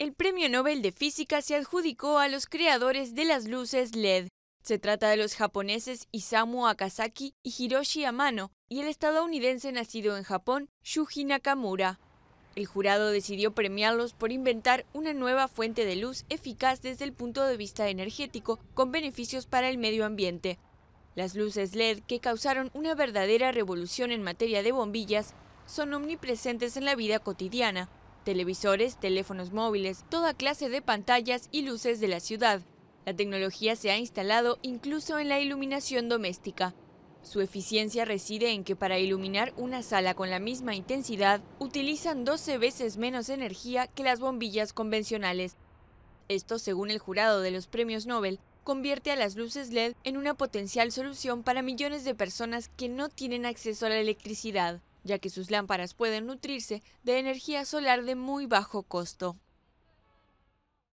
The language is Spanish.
El Premio Nobel de Física se adjudicó a los creadores de las luces LED. Se trata de los japoneses Isamu Akasaki y Hiroshi Amano y el estadounidense nacido en Japón, Shuji Nakamura. El jurado decidió premiarlos por inventar una nueva fuente de luz eficaz desde el punto de vista energético con beneficios para el medio ambiente. Las luces LED, que causaron una verdadera revolución en materia de bombillas, son omnipresentes en la vida cotidiana, televisores, teléfonos móviles, toda clase de pantallas y luces de la ciudad. La tecnología se ha instalado incluso en la iluminación doméstica. Su eficiencia reside en que para iluminar una sala con la misma intensidad utilizan 12 veces menos energía que las bombillas convencionales. Esto, según el jurado de los premios Nobel, convierte a las luces LED en una potencial solución para millones de personas que no tienen acceso a la electricidad ya que sus lámparas pueden nutrirse de energía solar de muy bajo costo.